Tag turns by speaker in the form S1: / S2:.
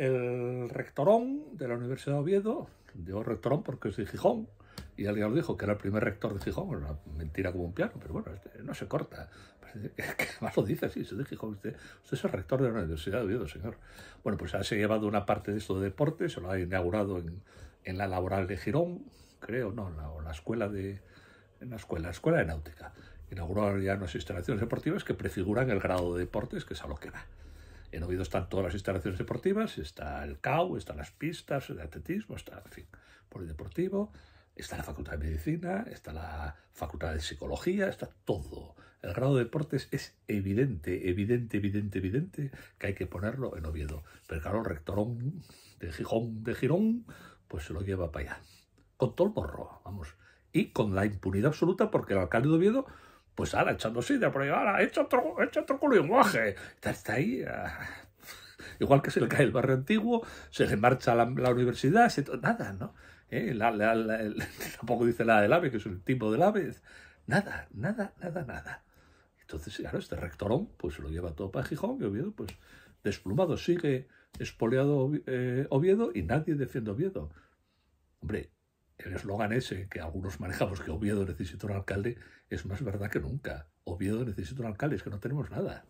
S1: el rectorón de la Universidad de Oviedo, digo rectorón porque es de Gijón, y alguien lo dijo que era el primer rector de Gijón, una mentira como un piano, pero bueno, este no se corta. más lo dice así, se de Gijón, usted, es el rector de la Universidad de Oviedo, señor. Bueno, pues se ha llevado una parte de esto de deporte, se lo ha inaugurado en, la laboral de Girón, creo, no, en la, escuela de... En la escuela, escuela de náutica inauguró ya unas instalaciones deportivas que prefiguran el grado de deportes, que es a lo que va. En Oviedo están todas las instalaciones deportivas, está el CAU, están las pistas de atletismo, está, en fin, polideportivo, está la Facultad de Medicina, está la Facultad de Psicología, está todo. El grado de deportes es evidente, evidente, evidente, evidente que hay que ponerlo en Oviedo. Pero claro, el rectorón de Gijón, de Girón, pues se lo lleva para allá. Con todo el morro, vamos. Y con la impunidad absoluta porque el alcalde de Oviedo pues ahora echando por ahí, ahora echa otro, echa otro lenguaje. Está ahí. Ah, igual que se le cae el barrio antiguo, se le marcha la, universidad, nada, ¿no? ¿Eh? tampoco dice la del ave, que es el tipo del ave. Nada, nada, nada, nada. Entonces, claro, este rectorón pues lo lleva todo para Gijón y Oviedo, pues desplumado, sigue espoleado eh, Oviedo y nadie defiende Oviedo. Hombre, el eslogan ese que algunos manejamos, pues, que Oviedo necesita un alcalde, es más verdad que nunca. Oviedo necesita un alcalde, es que no tenemos nada.